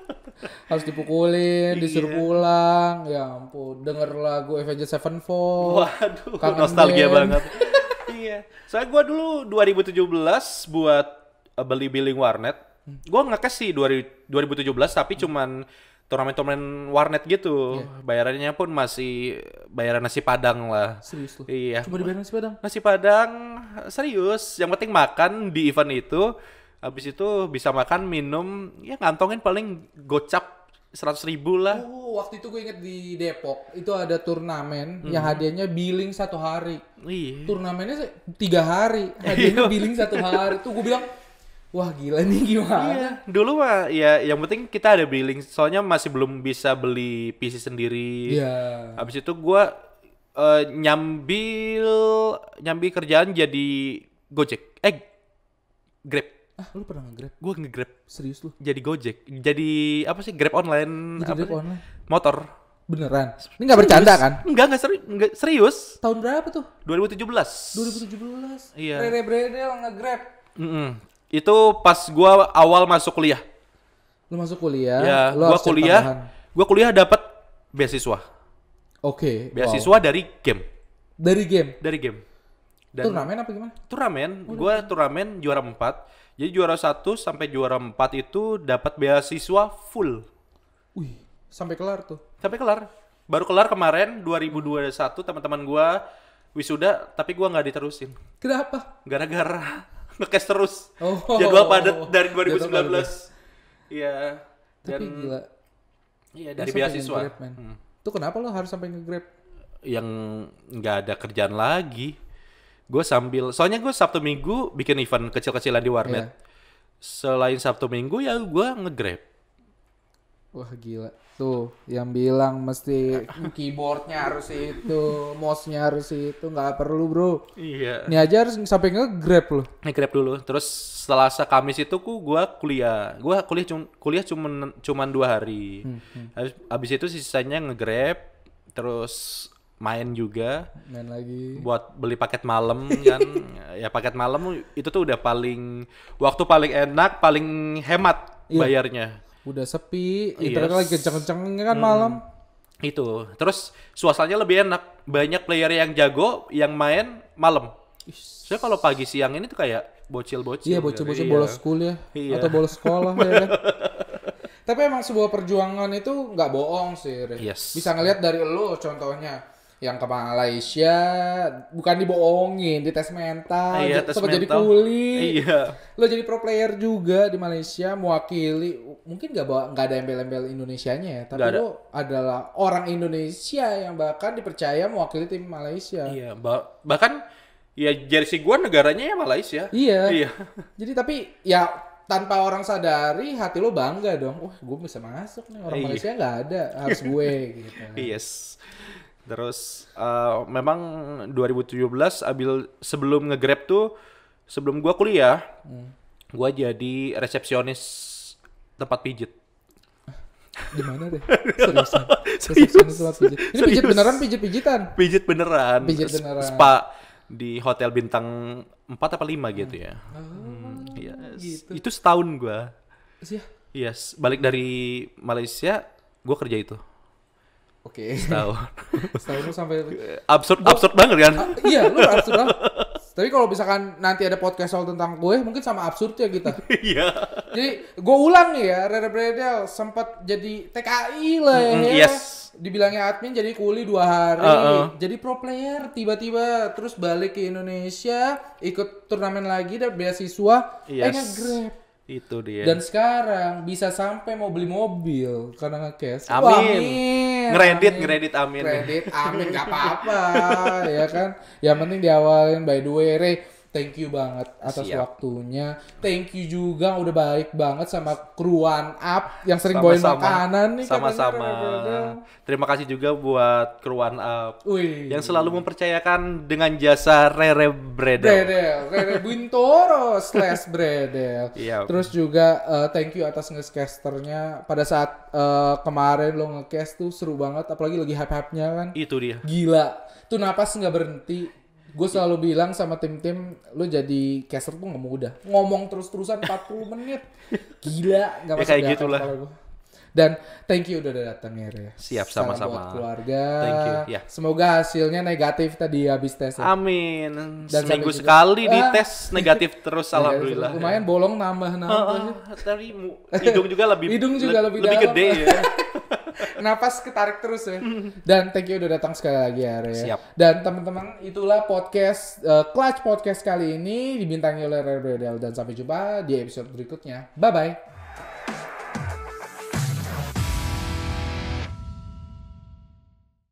harus dipukulin, iya. disuruh iya. pulang. Ya ampun, denger lagu Avengers Sevenfold. Waduh, Kangen nostalgia game. banget. iya. Soalnya gue dulu 2017 buat eh, beli billing warnet Hmm. Gue ngekes sih 2017 tapi hmm. cuman turnamen-turnamen warnet gitu. Yeah. Bayarannya pun masih bayaran nasi padang lah. Serius tuh? Iya. Cuma dibayar nasi padang? Nasi padang, serius. Yang penting makan di event itu. Habis itu bisa makan, minum, ya ngantongin paling gocap seratus ribu lah. Oh, waktu itu gue inget di Depok itu ada turnamen hmm. yang hadiahnya billing satu hari. Iya. Turnamennya tiga hari, hadiahnya iya. billing satu hari. Tuh gue bilang, wah gila nih gimana iya. dulu mah ya yang penting kita ada billing soalnya masih belum bisa beli PC sendiri yeah. Abis itu gue uh, nyambil nyambi kerjaan jadi gojek eh grab ah lu pernah nge-grab? gue nge-grab serius lu? jadi gojek jadi apa sih grab online jadi grab online motor Beneran? Ini gak bercanda kan? Enggak, enggak, seri, enggak serius. Tahun berapa tuh? 2017. 2017. Iya. Rere Bredel nge-grab. Mm -mm. Itu pas gua awal masuk kuliah. Lu masuk kuliah? Ya, lu gua kuliah. Tambahan. Gua kuliah dapat beasiswa. Oke. Okay, beasiswa wow. dari game. Dari game. Dari game. Dan turnamen apa gimana? Turnamen, oh, gue turnamen juara 4. Jadi juara 1 sampai juara 4 itu dapat beasiswa full. Wih, sampai kelar tuh. Sampai kelar. Baru kelar kemarin 2021 teman-teman gua wisuda tapi gua nggak diterusin. Kenapa? Gara-gara ngekes terus. Oh, Jadwal padat dari 2019. Iya. Dan gila. Iya, dari beasiswa. Grab, hmm. Tuh kenapa lo harus sampai nge Yang nggak ada kerjaan lagi. Gue sambil, soalnya gue Sabtu Minggu bikin event kecil-kecilan di warnet. Yeah. Selain Sabtu Minggu ya gue nge Wah gila tuh yang bilang mesti keyboardnya harus itu, mouse-nya harus itu, nggak perlu bro. Iya. Ini aja harus sampai nge-grab loh. Nge-grab dulu. Terus setelah Kamis itu ku gua kuliah. Gua kuliah cuma kuliah cuman cuman dua hari. Hmm, hmm. itu sisanya nge-grab terus main juga main lagi buat beli paket malam kan ya paket malam itu tuh udah paling waktu paling enak paling hemat iya. bayarnya udah sepi yes. lagi kenceng kenceng kan hmm. malam itu terus suasananya lebih enak banyak player yang jago yang main malam saya so, kalau pagi siang ini tuh kayak bocil-bocil. Iya, bocil-bocil gitu. iya. bolos kuliah ya, iya. atau bolos sekolah ya kan. Tapi emang sebuah perjuangan itu nggak bohong sih, Yes. Bisa ngelihat dari lo contohnya yang ke Malaysia bukan dibohongin di tes mental iya, tes sempat mental. jadi kuli iya. lo jadi pro player juga di Malaysia mewakili mungkin gak bawa nggak ada embel-embel Indonesianya ya tapi lo adalah orang Indonesia yang bahkan dipercaya mewakili tim Malaysia iya bah bahkan ya jersey gua negaranya ya Malaysia iya iya jadi tapi ya tanpa orang sadari hati lo bangga dong wah gue bisa masuk nih orang iya. Malaysia nggak ada harus gue gitu yes Terus uh, memang 2017 abil sebelum ngegrab tuh sebelum gua kuliah, hmm. gua jadi resepsionis tempat pijit. Di mana deh? Seriusan. Serius. tempat Pijit. Ini Serius. pijit beneran pijit pijitan. Pijit beneran. Pijit beneran. Spa di hotel bintang 4 apa 5 hmm. gitu ya. Oh, yes. gitu. Itu setahun gua. Iya. Yes, balik dari Malaysia gua kerja itu. Oke. Okay. Setahun. Setahun lu sampai absurd gua, absurd banget kan? Uh, iya, lu absurd lah. Tapi kalau misalkan nanti ada podcast soal tentang gue, mungkin sama absurd ya kita. Iya. jadi gue ulang ya, Rere Bredel sempat jadi TKI lah ya. Mm -hmm, yes. Dibilangnya admin jadi kuli dua hari, uh -uh. jadi pro player tiba-tiba terus balik ke Indonesia, ikut turnamen lagi dan beasiswa, yes. eh grab. Itu dia. Dan sekarang bisa sampai mau beli mobil karena nge-cash. Amin. Wah, amin. Iya, ngeredit amin. ngeredit amin ngeredit amin nggak apa-apa ya kan yang penting diawalin by the way Ray Thank you banget atas Siap. waktunya. Thank you juga udah baik banget sama kruan up yang sering bawain makanan nih. Sama-sama. Terima kasih juga buat kruan up Ui. yang selalu mempercayakan dengan jasa Rere Bredel. Bredel, Rere Bintoro slash Bredel. Yep. Iya. Terus juga uh, thank you atas ngecasternya pada saat uh, kemarin lo ngecast tuh seru banget apalagi lagi hype hypenya kan. Itu dia. Gila. Tuh napas nggak berhenti Gue selalu bilang sama tim-tim, lu jadi caster tuh mau mudah. Ngomong terus-terusan 40 menit. Gila, nggak ya, kayak gitu lah. Dan thank you udah datang ya. Re. Siap sama-sama. keluarga. Thank you. Yeah. Semoga hasilnya negatif tadi habis tes. Ya. Amin. Dan Seminggu sekali juga, ah. tes tes negatif terus alhamdulillah. Lumayan bolong nambah nambah. Uh, ah, uh, ah, tadi hidung juga lebih hidung juga lebih, lebih gede ya. Napas ketarik terus ya. Dan thank you udah datang sekali lagi Arya. Ya. Siap. Dan teman-teman itulah podcast uh, Clutch Podcast kali ini dibintangi oleh Rebel dan sampai jumpa di episode berikutnya. Bye bye.